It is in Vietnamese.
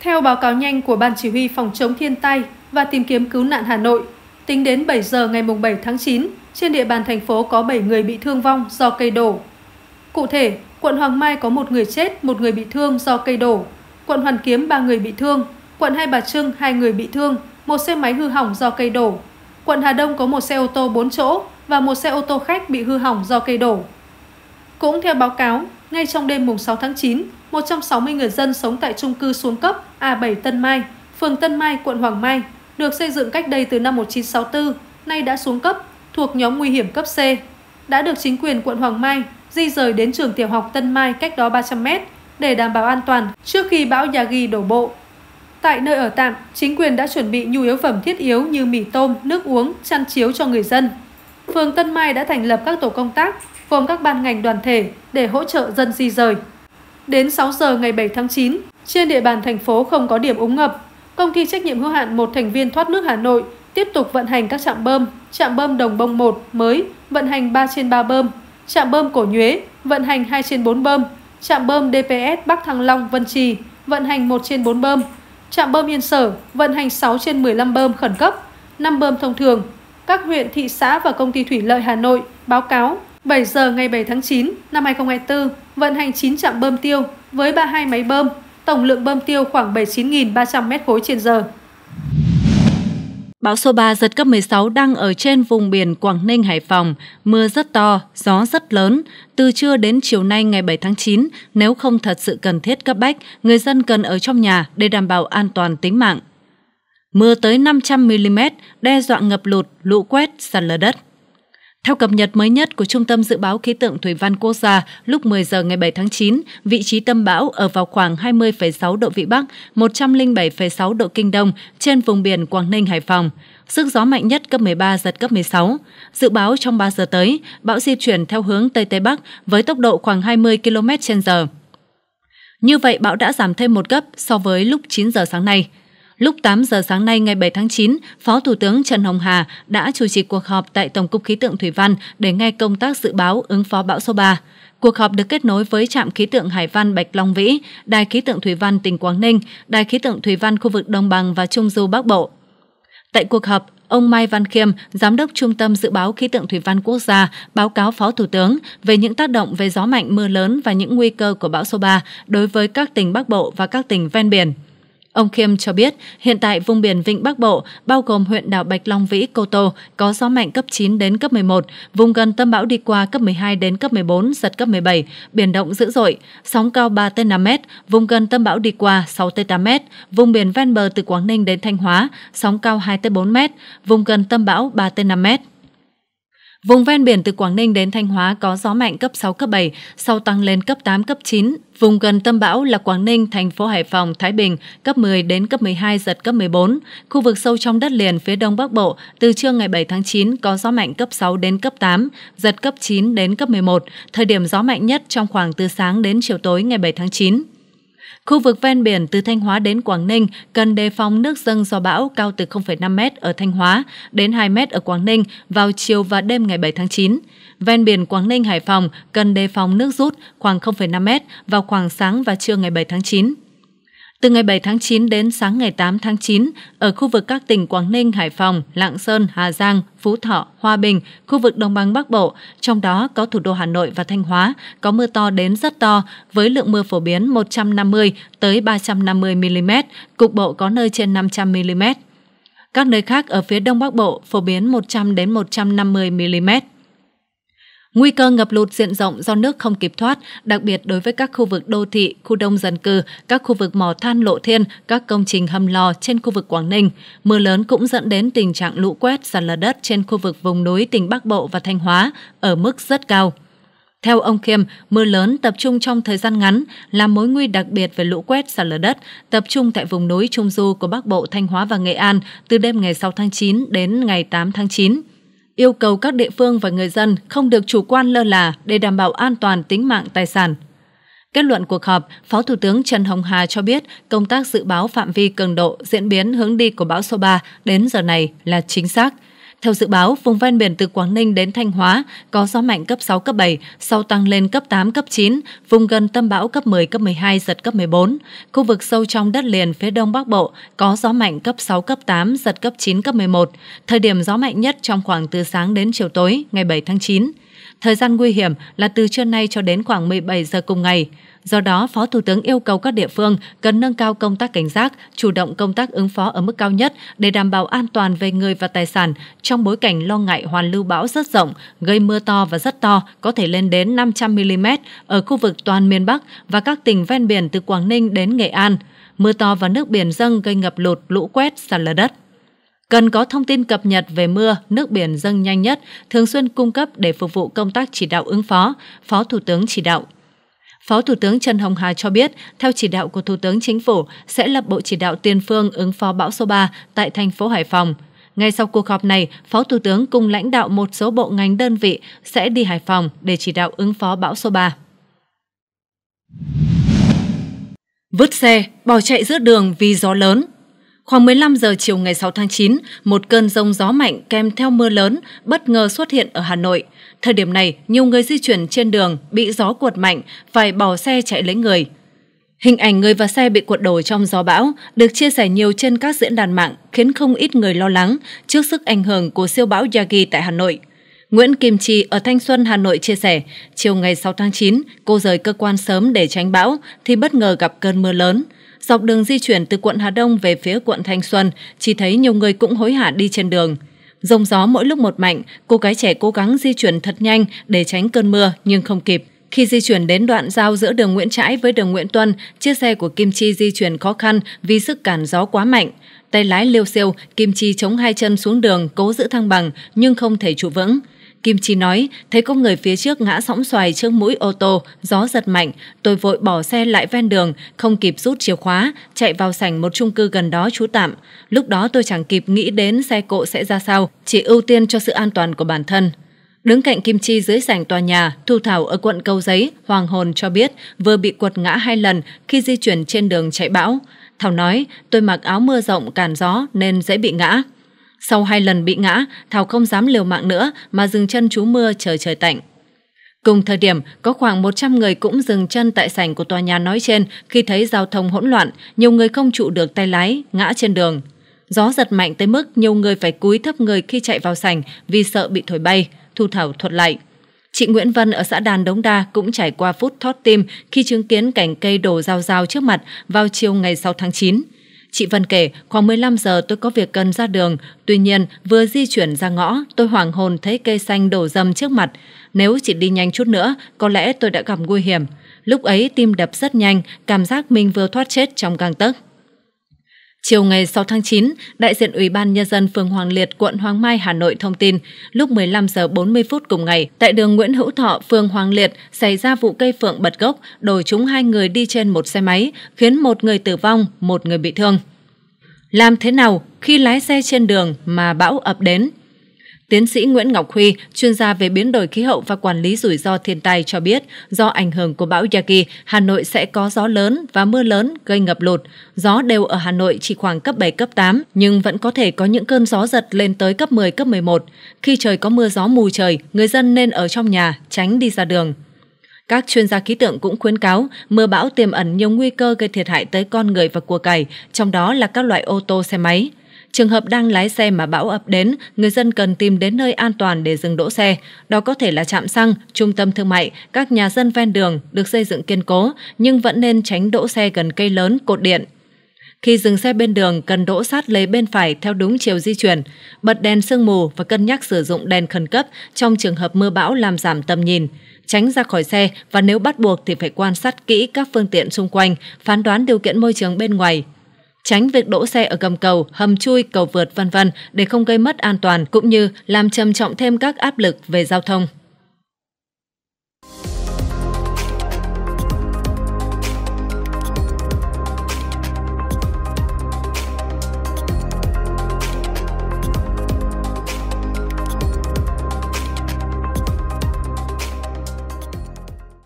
Theo báo cáo nhanh của Ban Chỉ huy Phòng chống thiên tai và tìm kiếm cứu nạn Hà Nội, tính đến 7 giờ ngày 7 tháng 9, trên địa bàn thành phố có 7 người bị thương vong do cây đổ. Cụ thể, quận Hoàng Mai có 1 người chết, 1 người bị thương do cây đổ, quận Hoàn Kiếm 3 người bị thương, quận Hai Bà Trưng 2 người bị thương, một xe máy hư hỏng do cây đổ. Quận Hà Đông có một xe ô tô 4 chỗ và một xe ô tô khách bị hư hỏng do cây đổ. Cũng theo báo cáo, ngay trong đêm mùng 6 tháng 9, 160 người dân sống tại trung cư xuống cấp A7 Tân Mai, phường Tân Mai, quận Hoàng Mai, được xây dựng cách đây từ năm 1964, nay đã xuống cấp, thuộc nhóm nguy hiểm cấp C, đã được chính quyền quận Hoàng Mai di rời đến trường tiểu học Tân Mai cách đó 300 mét để đảm bảo an toàn trước khi bão Yagi đổ bộ. Tại nơi ở tạm, chính quyền đã chuẩn bị nhu yếu phẩm thiết yếu như mì tôm, nước uống, chăn chiếu cho người dân. Phường Tân Mai đã thành lập các tổ công tác gồm các ban ngành đoàn thể để hỗ trợ dân di rời. Đến 6 giờ ngày 7 tháng 9, trên địa bàn thành phố không có điểm úng ngập. Công ty trách nhiệm hữu hạn một thành viên thoát nước Hà Nội tiếp tục vận hành các trạm bơm, trạm bơm Đồng Bông 1 mới vận hành 3 trên 3 bơm, trạm bơm Cổ Nhuế vận hành 2 trên 4 bơm, trạm bơm DPS Bắc Thăng Long Vân Trì vận hành 1 trên 4 bơm, trạm bơm Yên Sở vận hành 6 trên 15 bơm khẩn cấp, 5 bơm thông thường. Các huyện, thị xã và công ty thủy lợi Hà Nội báo cáo 7 giờ ngày 7 tháng 9 năm 2024, vận hành 9 trạm bơm tiêu với 32 máy bơm, tổng lượng bơm tiêu khoảng 79.300 m khối trên giờ. Bão số 3 giật cấp 16 đang ở trên vùng biển Quảng Ninh, Hải Phòng. Mưa rất to, gió rất lớn. Từ trưa đến chiều nay ngày 7 tháng 9, nếu không thật sự cần thiết cấp bách, người dân cần ở trong nhà để đảm bảo an toàn tính mạng. Mưa tới 500mm đe dọa ngập lụt, lũ quét, sạt lở đất. Theo cập nhật mới nhất của Trung tâm Dự báo Khí tượng Thủy văn Quốc gia, lúc 10 giờ ngày 7 tháng 9, vị trí tâm bão ở vào khoảng 20,6 độ Vĩ Bắc, 107,6 độ Kinh Đông trên vùng biển Quảng Ninh, Hải Phòng. Sức gió mạnh nhất cấp 13, giật cấp 16. Dự báo trong 3 giờ tới, bão di chuyển theo hướng Tây Tây Bắc với tốc độ khoảng 20 km h Như vậy, bão đã giảm thêm một cấp so với lúc 9 giờ sáng nay. Lúc 8 giờ sáng nay ngày 7 tháng 9, Phó Thủ tướng Trần Hồng Hà đã chủ trì cuộc họp tại Tổng cục Khí tượng Thủy văn để nghe công tác dự báo ứng phó bão số 3. Cuộc họp được kết nối với trạm khí tượng Hải Văn Bạch Long Vĩ, Đài khí tượng Thủy văn tỉnh Quảng Ninh, Đài khí tượng Thủy văn khu vực Đồng bằng và Trung du Bắc Bộ. Tại cuộc họp, ông Mai Văn Khiêm, Giám đốc Trung tâm Dự báo Khí tượng Thủy văn Quốc gia, báo cáo Phó Thủ tướng về những tác động về gió mạnh mưa lớn và những nguy cơ của bão số 3 đối với các tỉnh Bắc Bộ và các tỉnh ven biển. Ông Khiêm cho biết, hiện tại vùng biển Vịnh Bắc Bộ, bao gồm huyện đảo Bạch Long Vĩ, Cô Tô, có gió mạnh cấp 9 đến cấp 11, vùng gần tâm bão đi qua cấp 12 đến cấp 14, giật cấp 17, biển động dữ dội, sóng cao 3 tới 5 mét, vùng gần tâm bão đi qua 6 tới 8 mét, vùng biển ven bờ từ Quảng Ninh đến Thanh Hóa, sóng cao 2 tới 4 mét, vùng gần tâm bão 3 tới 5 mét. Vùng ven biển từ Quảng Ninh đến Thanh Hóa có gió mạnh cấp 6, cấp 7, sau tăng lên cấp 8, cấp 9. Vùng gần tâm bão là Quảng Ninh, thành phố Hải Phòng, Thái Bình, cấp 10 đến cấp 12, giật cấp 14. Khu vực sâu trong đất liền phía đông Bắc Bộ, từ trưa ngày 7 tháng 9 có gió mạnh cấp 6 đến cấp 8, giật cấp 9 đến cấp 11. Thời điểm gió mạnh nhất trong khoảng từ sáng đến chiều tối ngày 7 tháng 9. Khu vực ven biển từ Thanh Hóa đến Quảng Ninh cần đề phòng nước dâng do bão cao từ 0,5m ở Thanh Hóa đến 2m ở Quảng Ninh vào chiều và đêm ngày 7 tháng 9. Ven biển Quảng Ninh Hải Phòng cần đề phòng nước rút khoảng 0,5m vào khoảng sáng và trưa ngày 7 tháng 9. Từ ngày 7 tháng 9 đến sáng ngày 8 tháng 9, ở khu vực các tỉnh Quảng Ninh, Hải Phòng, Lạng Sơn, Hà Giang, Phú Thọ, Hòa Bình, khu vực Đồng bằng Bắc Bộ, trong đó có thủ đô Hà Nội và Thanh Hóa, có mưa to đến rất to với lượng mưa phổ biến 150 tới 350 mm, cục bộ có nơi trên 500 mm. Các nơi khác ở phía Đông Bắc Bộ phổ biến 100 đến 150 mm. Nguy cơ ngập lụt diện rộng do nước không kịp thoát, đặc biệt đối với các khu vực đô thị, khu đông dân cư, các khu vực mỏ than lộ thiên, các công trình hầm lò trên khu vực Quảng Ninh. Mưa lớn cũng dẫn đến tình trạng lũ quét, sạt lở đất trên khu vực vùng núi tỉnh Bắc Bộ và Thanh Hóa ở mức rất cao. Theo ông Khiêm, mưa lớn tập trung trong thời gian ngắn là mối nguy đặc biệt về lũ quét sạt lở đất, tập trung tại vùng núi Trung Du của Bắc Bộ, Thanh Hóa và Nghệ An từ đêm ngày 6 tháng 9 đến ngày 8 tháng 9 yêu cầu các địa phương và người dân không được chủ quan lơ là để đảm bảo an toàn tính mạng tài sản. Kết luận cuộc họp, Phó Thủ tướng Trần Hồng Hà cho biết công tác dự báo phạm vi cường độ diễn biến hướng đi của bão số 3 đến giờ này là chính xác – theo dự báo, vùng ven biển từ Quảng Ninh đến Thanh Hóa có gió mạnh cấp 6, cấp 7, sau tăng lên cấp 8, cấp 9, vùng gần tâm bão cấp 10, cấp 12, giật cấp 14. Khu vực sâu trong đất liền phía đông bắc bộ có gió mạnh cấp 6, cấp 8, giật cấp 9, cấp 11. Thời điểm gió mạnh nhất trong khoảng từ sáng đến chiều tối, ngày 7 tháng 9. Thời gian nguy hiểm là từ trưa nay cho đến khoảng 17 giờ cùng ngày. Do đó, Phó Thủ tướng yêu cầu các địa phương cần nâng cao công tác cảnh giác, chủ động công tác ứng phó ở mức cao nhất để đảm bảo an toàn về người và tài sản trong bối cảnh lo ngại hoàn lưu bão rất rộng, gây mưa to và rất to, có thể lên đến 500 mm ở khu vực toàn miền Bắc và các tỉnh ven biển từ Quảng Ninh đến Nghệ An. Mưa to và nước biển dâng gây ngập lụt, lũ quét, sạt lở đất cần có thông tin cập nhật về mưa, nước biển dâng nhanh nhất, thường xuyên cung cấp để phục vụ công tác chỉ đạo ứng phó, Phó Thủ tướng chỉ đạo. Phó Thủ tướng Trần Hồng Hà cho biết, theo chỉ đạo của Thủ tướng Chính phủ sẽ lập bộ chỉ đạo tiền phương ứng phó bão số 3 tại thành phố Hải Phòng. Ngay sau cuộc họp này, Phó Thủ tướng cùng lãnh đạo một số bộ ngành đơn vị sẽ đi Hải Phòng để chỉ đạo ứng phó bão số 3. Vứt xe, bỏ chạy giữa đường vì gió lớn, Khoảng 15 giờ chiều ngày 6 tháng 9, một cơn rông gió mạnh kèm theo mưa lớn bất ngờ xuất hiện ở Hà Nội. Thời điểm này, nhiều người di chuyển trên đường bị gió cuột mạnh, phải bỏ xe chạy lấy người. Hình ảnh người và xe bị cuột đổ trong gió bão được chia sẻ nhiều trên các diễn đàn mạng khiến không ít người lo lắng trước sức ảnh hưởng của siêu bão Yagi tại Hà Nội. Nguyễn Kim Chi ở Thanh Xuân, Hà Nội chia sẻ, chiều ngày 6 tháng 9, cô rời cơ quan sớm để tránh bão thì bất ngờ gặp cơn mưa lớn dọc đường di chuyển từ quận Hà Đông về phía quận Thanh Xuân, chỉ thấy nhiều người cũng hối hả đi trên đường. Dòng gió mỗi lúc một mạnh, cô gái trẻ cố gắng di chuyển thật nhanh để tránh cơn mưa nhưng không kịp. Khi di chuyển đến đoạn giao giữa đường Nguyễn Trãi với đường Nguyễn Tuân, chiếc xe của Kim Chi di chuyển khó khăn vì sức cản gió quá mạnh. Tay lái liêu siêu, Kim Chi chống hai chân xuống đường cố giữ thăng bằng nhưng không thể trụ vững. Kim Chi nói, thấy có người phía trước ngã sóng xoài trước mũi ô tô, gió giật mạnh, tôi vội bỏ xe lại ven đường, không kịp rút chìa khóa, chạy vào sảnh một chung cư gần đó trú tạm. Lúc đó tôi chẳng kịp nghĩ đến xe cộ sẽ ra sao, chỉ ưu tiên cho sự an toàn của bản thân. Đứng cạnh Kim Chi dưới sảnh tòa nhà, Thu Thảo ở quận Cầu Giấy, Hoàng Hồn cho biết vừa bị quật ngã hai lần khi di chuyển trên đường chạy bão. Thảo nói, tôi mặc áo mưa rộng cản gió nên dễ bị ngã. Sau hai lần bị ngã, Thảo không dám liều mạng nữa mà dừng chân trú mưa chờ trời tạnh. Cùng thời điểm, có khoảng 100 người cũng dừng chân tại sảnh của tòa nhà nói trên khi thấy giao thông hỗn loạn, nhiều người không trụ được tay lái, ngã trên đường. Gió giật mạnh tới mức nhiều người phải cúi thấp người khi chạy vào sảnh vì sợ bị thổi bay, Thu Thảo thuật lại. Chị Nguyễn Vân ở xã Đàn Đống Đa cũng trải qua phút thót tim khi chứng kiến cảnh cây đổ rào rào trước mặt vào chiều ngày 6 tháng 9. Chị Vân kể, khoảng 15 giờ tôi có việc cần ra đường, tuy nhiên vừa di chuyển ra ngõ, tôi hoàng hồn thấy cây xanh đổ dầm trước mặt. Nếu chị đi nhanh chút nữa, có lẽ tôi đã gặp nguy hiểm. Lúc ấy tim đập rất nhanh, cảm giác mình vừa thoát chết trong gang tấc. Chiều ngày 6 tháng 9, đại diện Ủy ban Nhân dân phường Hoàng Liệt, quận Hoàng Mai, Hà Nội thông tin, lúc 15 giờ 40 phút cùng ngày, tại đường Nguyễn Hữu Thọ, phường Hoàng Liệt xảy ra vụ cây phượng bật gốc, đổ trúng hai người đi trên một xe máy, khiến một người tử vong, một người bị thương. Làm thế nào khi lái xe trên đường mà bão ập đến? Tiến sĩ Nguyễn Ngọc Huy, chuyên gia về biến đổi khí hậu và quản lý rủi ro thiên tai cho biết, do ảnh hưởng của bão Yagi, Hà Nội sẽ có gió lớn và mưa lớn gây ngập lụt. Gió đều ở Hà Nội chỉ khoảng cấp 7, cấp 8, nhưng vẫn có thể có những cơn gió giật lên tới cấp 10, cấp 11. Khi trời có mưa gió mù trời, người dân nên ở trong nhà, tránh đi ra đường. Các chuyên gia khí tượng cũng khuyến cáo mưa bão tiềm ẩn nhiều nguy cơ gây thiệt hại tới con người và của cải, trong đó là các loại ô tô xe máy. Trường hợp đang lái xe mà bão ập đến, người dân cần tìm đến nơi an toàn để dừng đỗ xe. Đó có thể là trạm xăng, trung tâm thương mại, các nhà dân ven đường được xây dựng kiên cố, nhưng vẫn nên tránh đỗ xe gần cây lớn, cột điện. Khi dừng xe bên đường, cần đỗ sát lấy bên phải theo đúng chiều di chuyển, bật đèn sương mù và cân nhắc sử dụng đèn khẩn cấp trong trường hợp mưa bão làm giảm tầm nhìn. Tránh ra khỏi xe và nếu bắt buộc thì phải quan sát kỹ các phương tiện xung quanh, phán đoán điều kiện môi trường bên ngoài tránh việc đỗ xe ở gầm cầu, hầm chui, cầu vượt vân vân để không gây mất an toàn cũng như làm trầm trọng thêm các áp lực về giao thông.